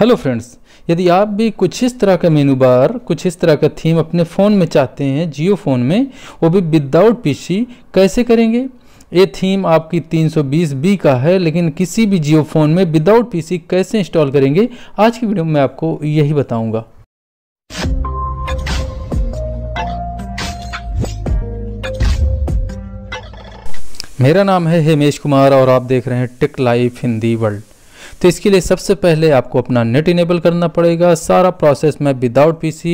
hello friends यदि आप भी कुछ इस तरह का मेनू बार कुछ इस तरह का थीम अपने फ़ोन में चाहते हैं जियो फ़ोन में वो भी विदाउट पीसी कैसे करेंगे ये थीम आपकी बी का है लेकिन किसी भी जियो फ़ोन में विदाउट पीसी कैसे इंस्टॉल करेंगे आज की वीडियो में आपको यही बताऊंगा मेरा नाम है हेमेश कुमार और आप देख रहे हैं टिक लाइफ हिंदी वर्ल्ड तो इसके लिए सबसे पहले आपको अपना नेट इनेबल करना पड़ेगा सारा प्रोसेस मैं विदाउट पीसी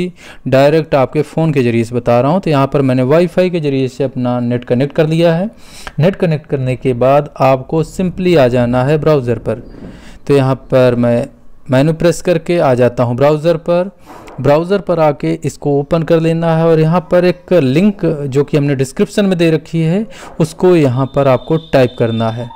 डायरेक्ट आपके फ़ोन के ज़रिए से बता रहा हूँ तो यहाँ पर मैंने वाईफाई के ज़रिए से अपना नेट कनेक्ट कर लिया है नेट कनेक्ट करने के बाद आपको सिंपली आ जाना है ब्राउज़र पर तो यहाँ पर मैं मैनू प्रेस करके आ जाता हूँ ब्राउज़र पर ब्राउज़र पर आके इसको ओपन कर लेना है और यहाँ पर एक लिंक जो कि हमने डिस्क्रिप्शन में दे रखी है उसको यहाँ पर आपको टाइप करना है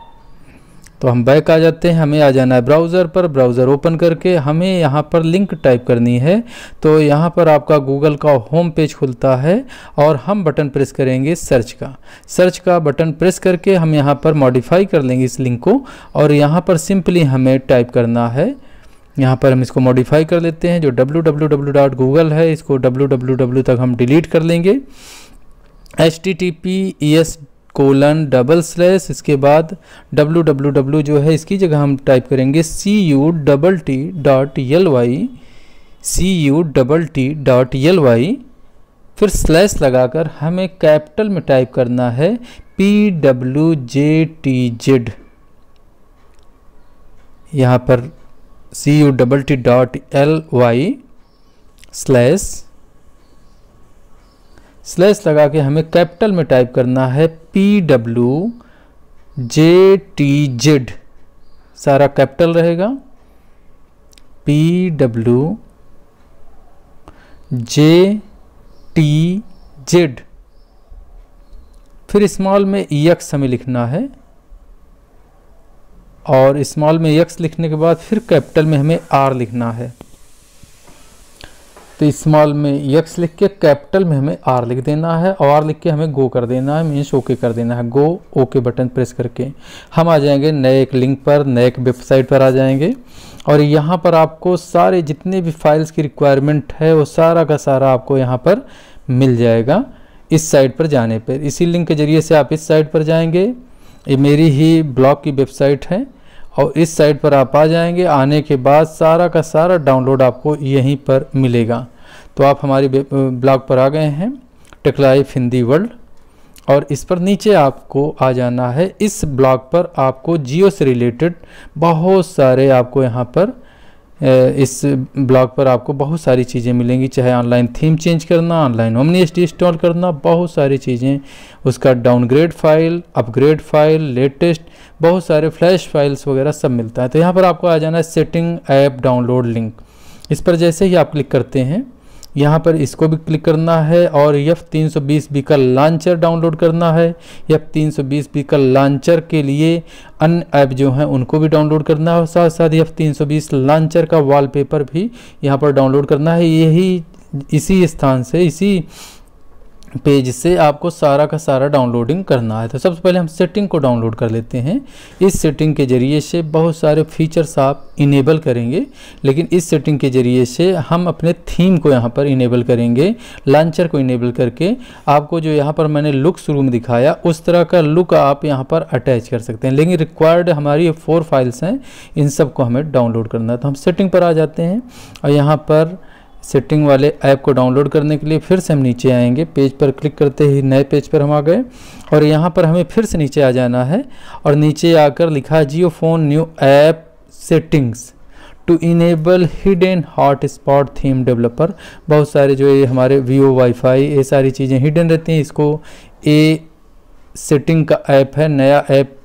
तो हम बैक आ जाते हैं हमें आ जाना है ब्राउज़र पर ब्राउज़र ओपन करके हमें यहाँ पर लिंक टाइप करनी है तो यहाँ पर आपका गूगल का होम पेज खुलता है और हम बटन प्रेस करेंगे सर्च का सर्च का बटन प्रेस करके हम यहाँ पर मॉडिफाई कर लेंगे इस लिंक को और यहाँ पर सिंपली हमें टाइप करना है यहाँ पर हम इसको मॉडिफाई कर लेते हैं जो डब्ल्यू है इसको डब्ल्यू तक हम डिलीट कर लेंगे H T T P E S colon double slash इसके बाद डब्लू डब्लू डब्लू जो है इसकी जगह हम टाइप करेंगे C U double T dot L Y C U double T dot L Y फिर स्लैश लगाकर हमें कैपिटल में टाइप करना है P W J T Z यहाँ पर C U double T dot L Y slash slash लगा के हमें कैपिटल में टाइप करना है P W J T Z सारा कैपिटल रहेगा P W J T Z फिर स्मॉल में यक्स e हमें लिखना है और स्मॉल में यक्स e लिखने के बाद फिर कैपिटल में हमें आर लिखना है तो स्मॉल में यक्स लिख के कैपिटल में हमें आर लिख देना है और आर लिख के हमें गो कर देना है मीन्स ओके कर देना है गो ओके बटन प्रेस करके हम आ जाएंगे नए एक लिंक पर नए एक वेबसाइट पर आ जाएंगे और यहाँ पर आपको सारे जितने भी फाइल्स की रिक्वायरमेंट है वो सारा का सारा आपको यहाँ पर मिल जाएगा इस साइट पर जाने पर इसी लिंक के ज़रिए से आप इस साइट पर जाएंगे ये मेरी ही ब्लॉग की वेबसाइट है और इस साइट पर आप आ जाएंगे आने के बाद सारा का सारा डाउनलोड आपको यहीं पर मिलेगा तो आप हमारे ब्लॉग पर आ गए हैं टेक लाइफ हिंदी वर्ल्ड और इस पर नीचे आपको आ जाना है इस ब्लॉग पर आपको जियो से रिलेटेड बहुत सारे आपको यहाँ पर इस ब्लॉग पर आपको बहुत सारी चीज़ें मिलेंगी चाहे ऑनलाइन थीम चेंज करना ऑनलाइन होमनी एस इंस्टॉल करना बहुत सारी चीज़ें उसका downgrade file upgrade file latest बहुत सारे फ्लैश फाइल्स वगैरह सब मिलता है तो यहाँ पर आपको आ जाना है सेटिंग ऐप डाउनलोड लिंक इस पर जैसे ही आप क्लिक करते हैं यहाँ पर इसको भी क्लिक करना है और यफ तीन सौ बीस का लॉन्चर डाउनलोड करना है यफ तीन सौ बीस का लॉन्चर के लिए अन्य ऐप जो हैं उनको भी डाउनलोड करना है और साथ साथ यफ तीन बीस लॉन्चर का वॉलपेपर भी यहाँ पर डाउनलोड करना है यही इसी स्थान से इसी पेज से आपको सारा का सारा डाउनलोडिंग करना है तो सबसे पहले हम सेटिंग को डाउनलोड कर लेते हैं इस सेटिंग के ज़रिए से बहुत सारे फीचर्स आप इनेबल करेंगे लेकिन इस सेटिंग के ज़रिए से हम अपने थीम को यहाँ पर इनेबल करेंगे लॉन्चर को इनेबल करके आपको जो यहाँ पर मैंने लुक शुरू में दिखाया उस तरह का लुक आप यहाँ पर अटैच कर सकते हैं लेकिन रिक्वायर्ड हमारी फोर फाइल्स हैं इन सबको हमें डाउनलोड करना है तो हम सेटिंग पर आ जाते हैं और यहाँ पर सेटिंग वाले ऐप को डाउनलोड करने के लिए फिर से हम नीचे आएंगे पेज पर क्लिक करते ही नए पेज पर हम आ गए और यहाँ पर हमें फिर से नीचे आ जाना है और नीचे आकर लिखा Jio phone new app settings to enable hidden hotspot theme developer बहुत सारे जो ये हमारे वीओ वाईफाई ये सारी चीज़ें हिडन रहती हैं इसको ए सेटिंग का ऐप है नया ऐप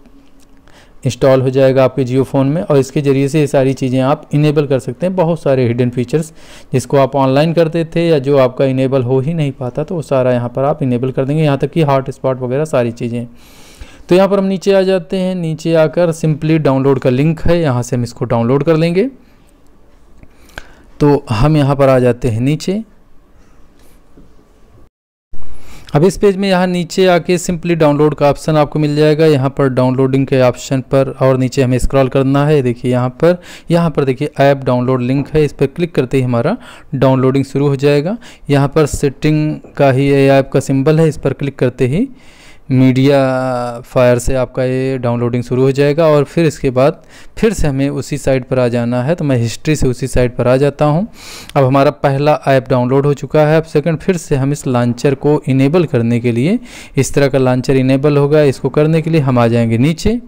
इंस्टॉल हो जाएगा आपके जियो फ़ोन में और इसके ज़रिए से ये सारी चीज़ें आप इनेबल कर सकते हैं बहुत सारे हिडन फीचर्स जिसको आप ऑनलाइन करते थे या जो आपका इनेबल हो ही नहीं पाता तो वो सारा यहाँ पर आप इनेबल कर देंगे यहाँ तक कि हॉट स्पॉट वगैरह सारी चीज़ें तो यहाँ पर हम नीचे आ जाते हैं नीचे आकर सिंपली डाउनलोड का लिंक है यहाँ से हम इसको डाउनलोड कर लेंगे तो हम यहाँ पर आ जाते हैं नीचे अब इस पेज में यहाँ नीचे आके सिंपली डाउनलोड का ऑप्शन आपको मिल जाएगा यहाँ पर डाउनलोडिंग के ऑप्शन पर और नीचे हमें स्क्रॉल करना है देखिए यहाँ पर यहाँ पर देखिए ऐप डाउनलोड लिंक है इस पर क्लिक करते ही हमारा डाउनलोडिंग शुरू हो जाएगा यहाँ पर सेटिंग का ही ऐप का सिंबल है इस पर क्लिक करते ही मीडिया फायर से आपका ये डाउनलोडिंग शुरू हो जाएगा और फिर इसके बाद फिर से हमें उसी साइट पर आ जाना है तो मैं हिस्ट्री से उसी साइट पर आ जाता हूँ अब हमारा पहला ऐप डाउनलोड हो चुका है अब सेकंड फिर से हम इस लॉन्चर को इनेबल करने के लिए इस तरह का लॉन्चर इनेबल होगा इसको करने के लिए हम आ जाएंगे नीचे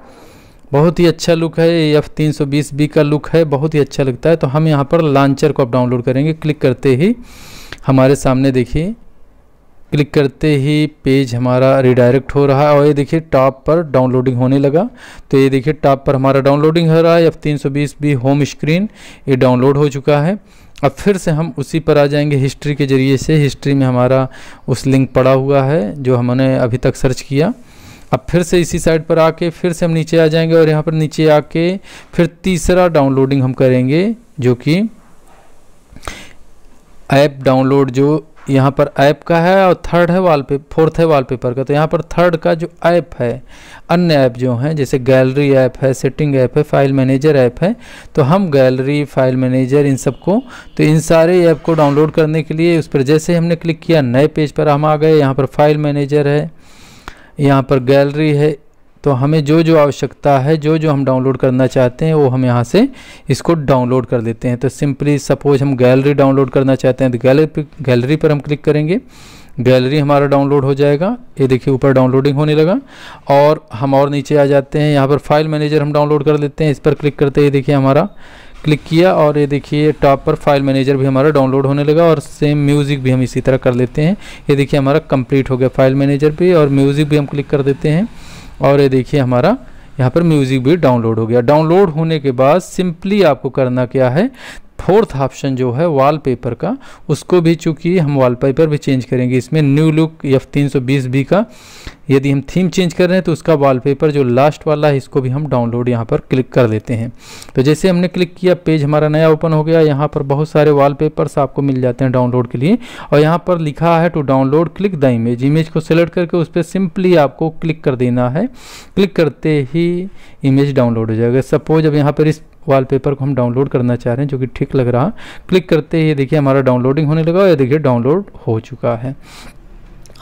बहुत ही अच्छा लुक है एफ तीन सौ बीस बी का लुक है बहुत ही अच्छा लगता है तो हम यहाँ पर लॉन्चर को आप डाउनलोड करेंगे क्लिक करते ही हमारे सामने देखिए क्लिक करते ही पेज हमारा रिडायरेक्ट हो रहा है और ये देखिए टॉप पर डाउनलोडिंग होने लगा तो ये देखिए टॉप पर हमारा डाउनलोडिंग हो रहा है अब 320 बी होम स्क्रीन ये डाउनलोड हो चुका है अब फिर से हम उसी पर आ जाएंगे हिस्ट्री के ज़रिए से हिस्ट्री में हमारा उस लिंक पड़ा हुआ है जो हमने अभी तक सर्च किया अब फिर से इसी साइड पर आके फिर से हम नीचे आ जाएंगे और यहाँ पर नीचे आके फिर तीसरा डाउनलोडिंग हम करेंगे जो कि ऐप डाउनलोड जो यहाँ पर ऐप का है और थर्ड है वाल पेपर फोर्थ है वॉलपेपर का तो यहाँ पर थर्ड का जो ऐप है अन्य ऐप जो हैं जैसे गैलरी ऐप है सेटिंग ऐप है फाइल मैनेजर ऐप है तो हम गैलरी फाइल मैनेजर इन सबको तो इन सारे ऐप को डाउनलोड करने के लिए उस पर जैसे हमने क्लिक किया नए पेज पर हम आ गए यहाँ पर फाइल मैनेजर है यहाँ पर गैलरी है तो हमें जो जो आवश्यकता है जो जो हम डाउनलोड करना चाहते हैं वो हम यहाँ से इसको डाउनलोड कर देते हैं तो सिंपली सपोज हम गैलरी डाउनलोड करना चाहते हैं तो गैलरी गैलरी पर हम क्लिक करेंगे गैलरी हमारा डाउनलोड हो जाएगा ये देखिए ऊपर डाउनलोडिंग होने लगा और हम और नीचे आ जाते हैं यहाँ पर फाइल मैनेजर हम डाउनलोड कर लेते हैं इस पर क्लिक करते ही देखिए हमारा क्लिक किया और ये देखिए टॉप पर फाइल मैनेजर भी हमारा डाउनलोड होने लगा और सेम म्यूज़िक भी हम इसी तरह कर लेते हैं ये देखिए हमारा कंप्लीट हो गया फाइल मैनेजर भी और म्यूज़िक भी हम क्लिक कर देते हैं और ये देखिए हमारा यहाँ पर म्यूज़िक भी डाउनलोड हो गया डाउनलोड होने के बाद सिंपली आपको करना क्या है फोर्थ ऑप्शन जो है वॉलपेपर का उसको भी चूंकि हम वॉलपेपर भी चेंज करेंगे इसमें न्यू लुक एफ तीन सौ बीस बी का यदि हम थीम चेंज कर रहे हैं तो उसका वॉलपेपर जो लास्ट वाला है इसको भी हम डाउनलोड यहाँ पर क्लिक कर देते हैं तो जैसे हमने क्लिक किया पेज हमारा नया ओपन हो गया यहाँ पर बहुत सारे वॉलपेपर्स आपको मिल जाते हैं डाउनलोड के लिए और यहाँ पर लिखा है to download click the image image को सिलेक्ट करके उस पर सिंपली आपको क्लिक कर देना है क्लिक करते ही इमेज डाउनलोड हो जाएगा सपोज अब यहाँ पर इस वॉलपेपर को हम डाउनलोड करना चाह रहे हैं जो कि ठीक लग रहा क्लिक करते ही देखिए हमारा डाउनलोडिंग होने लगा और देखिए डाउनलोड हो चुका है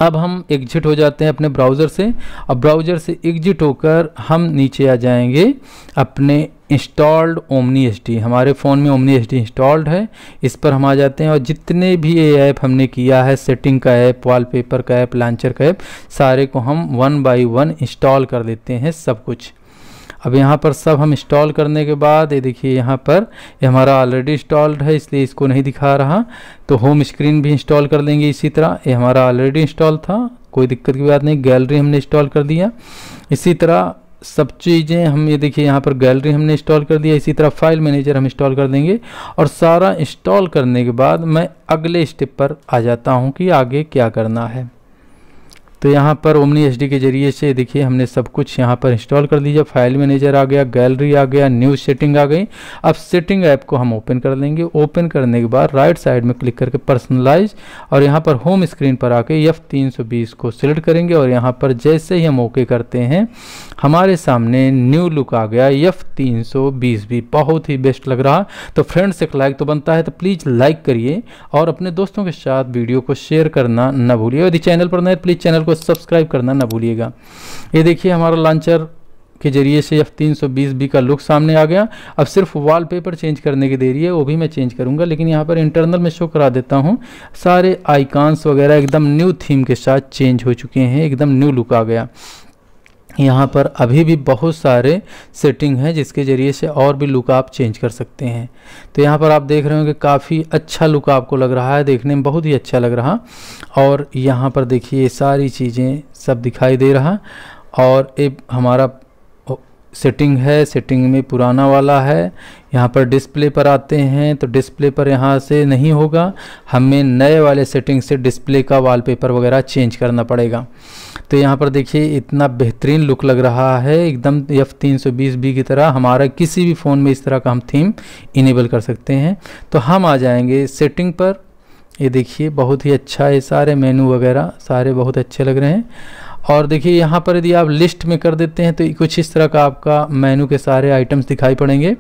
अब हम एग्जिट हो जाते हैं अपने ब्राउज़र से अब ब्राउज़र से एग्जिट होकर हम नीचे आ जाएंगे अपने इंस्टॉल्ड ओमनी एच हमारे फ़ोन में ओमनी एच इंस्टॉल्ड है इस पर हम आ जाते हैं और जितने भी ये ऐप हमने किया है सेटिंग का ऐप वॉलपेपर का ऐप लॉन्चर का ऐप सारे को हम वन बाय वन इंस्टॉल कर देते हैं सब कुछ अब यहाँ पर सब हम इंस्टॉल करने के बाद ये देखिए यहाँ पर ये हमारा ऑलरेडी इंस्टॉल्ड है इसलिए इसको नहीं दिखा रहा तो होम स्क्रीन भी इंस्टॉल कर लेंगे इसी तरह ये हमारा ऑलरेडी इंस्टॉल था कोई दिक्कत की बात नहीं गैलरी हमने इंस्टॉल कर दिया इसी तरह सब चीज़ें हम ये देखिए यहाँ पर गैलरी हमने इंस्टॉल कर दिया इसी तरह फाइल मैनेजर हम इंस्टॉल कर देंगे और सारा इंस्टॉल करने के बाद मैं अगले स्टेप पर आ जाता हूँ कि आगे क्या करना है तो यहाँ पर ओमनी एच के जरिए से देखिए हमने सब कुछ यहाँ पर इंस्टॉल कर दीजिए फाइल मैनेजर आ गया गैलरी आ गया न्यू सेटिंग आ गई अब सेटिंग ऐप को हम ओपन कर लेंगे ओपन करने के बाद राइट साइड में क्लिक करके पर्सनलाइज और यहाँ पर होम स्क्रीन पर आके एफ तीन को सिलेक्ट करेंगे और यहाँ पर जैसे ही हम ओके करते हैं हमारे सामने न्यू लुक आ गया एफ तीन भी बहुत ही बेस्ट लग रहा तो फ्रेंड्स एक लाइक तो बनता है तो प्लीज़ लाइक करिए और अपने दोस्तों के साथ वीडियो को शेयर करना न भूलिए यदि चैनल पर नए प्लीज़ चैनल तो को सब्सक्राइब करना ना भूलिएगा ये देखिए हमारा लॉन्चर के जरिए से एफ तीन सौ बीस बी का लुक सामने आ गया अब सिर्फ वॉलपेपर चेंज करने की देरी है वो भी मैं चेंज करूंगा लेकिन यहाँ पर इंटरनल में शो करा देता हूँ सारे आइकॉन्स वगैरह एकदम न्यू थीम के साथ चेंज हो चुके हैं एकदम न्यू लुक आ गया यहाँ पर अभी भी बहुत सारे सेटिंग हैं जिसके ज़रिए से और भी लुक आप चेंज कर सकते हैं तो यहाँ पर आप देख रहे हो कि काफ़ी अच्छा लुक आपको लग रहा है देखने में बहुत ही अच्छा लग रहा और यहाँ पर देखिए सारी चीज़ें सब दिखाई दे रहा और ये हमारा सेटिंग है सेटिंग में पुराना वाला है यहाँ पर डिस्प्ले पर आते हैं तो डिस्प्ले पर यहाँ से नहीं होगा हमें नए वाले सेटिंग से डिस्प्ले का वॉलपेपर वगैरह चेंज करना पड़ेगा तो यहाँ पर देखिए इतना बेहतरीन लुक लग रहा है एकदम एफ तीन सौ बीस बी की तरह हमारा किसी भी फ़ोन में इस तरह का हम थीम इनेबल कर सकते हैं तो हम आ जाएंगे सेटिंग पर ये देखिए बहुत ही अच्छा है सारे मेनू वगैरह सारे बहुत अच्छे लग रहे हैं और देखिए यहाँ पर यदि आप लिस्ट में कर देते हैं तो कुछ इस तरह का आपका मेनू के सारे आइटम्स दिखाई पड़ेंगे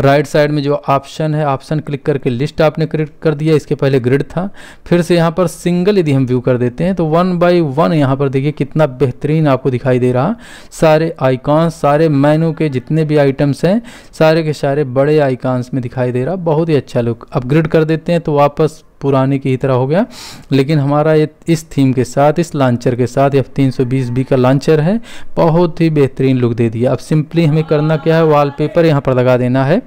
राइट साइड में जो ऑप्शन है ऑप्शन क्लिक करके लिस्ट आपने क्रिएट कर दिया इसके पहले ग्रिड था फिर से यहाँ पर सिंगल यदि हम व्यू कर देते हैं तो वन बाई वन यहाँ पर देखिए कितना बेहतरीन आपको दिखाई दे रहा सारे आइकॉन्स सारे मेनू के जितने भी आइटम्स हैं सारे के सारे बड़े आइकॉन्स में दिखाई दे रहा बहुत ही अच्छा लुक अपग्रेड कर देते हैं तो वापस पुराने की ही तरह हो गया लेकिन हमारा ये इस थीम के साथ इस लॉन्चर के साथ एफ तीन सौ बीस बी का लॉन्चर है बहुत ही बेहतरीन लुक दे दिया अब सिंपली हमें करना क्या है वॉलपेपर यहाँ पर लगा देना है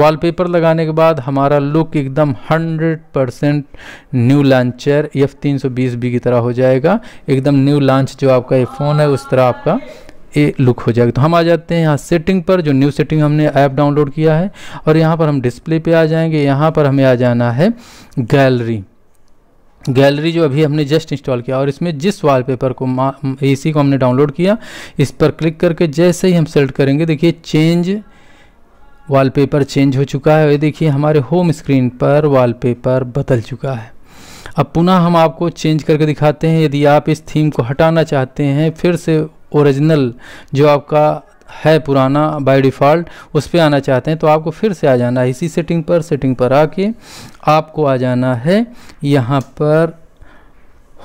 वॉलपेपर लगाने के बाद हमारा लुक एकदम hundred percent new launcher F तीन सौ बीस बी की तरह हो जाएगा एकदम न्यू लॉन्च जो आपका ये फ़ोन है उस तरह आपका ये लुक हो जाएगा तो हम आ जाते हैं यहाँ सेटिंग पर जो न्यू सेटिंग हमने ऐप डाउनलोड किया है और यहाँ पर हम डिस्प्ले पे आ जाएंगे यहाँ पर हमें आ जाना है गैलरी गैलरी जो अभी हमने जस्ट इंस्टॉल किया और इसमें जिस वॉलपेपर को इसी को हमने डाउनलोड किया इस पर क्लिक करके जैसे ही हम सेलेक्ट करेंगे देखिए चेंज वॉलपेपर चेंज हो चुका है ये देखिए हमारे होम स्क्रीन पर वॉलपेपर बदल चुका है अब पुनः हम आपको चेंज करके दिखाते हैं यदि आप इस थीम को हटाना चाहते हैं फिर से ओरिजिनल जो आपका है पुराना बाय डिफ़ॉल्ट उस पर आना चाहते हैं तो आपको फिर से आ जाना है इसी सेटिंग पर सेटिंग पर आके आपको आ जाना है यहाँ पर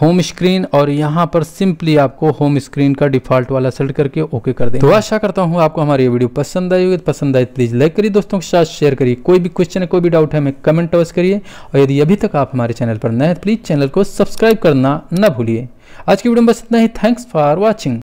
होम स्क्रीन और यहाँ पर सिंपली आपको होम स्क्रीन का डिफॉल्ट वाला सेट करके ओके कर दें तो आशा करता हूँ आपको हमारी ये वीडियो पसंद आई होगी तो पसंद आए प्लीज़ तो लाइक करिए दोस्तों के साथ शेयर करिए कोई भी क्वेश्चन है कोई भी डाउट है हमें कमेंट अवश्य करिए और यदि अभी तक आप हमारे चैनल पर नए हैं प्लीज़ तो चैनल को सब्सक्राइब करना ना भूलिए आज की वीडियो में बस इतना ही थैंक्स फॉर वॉचिंग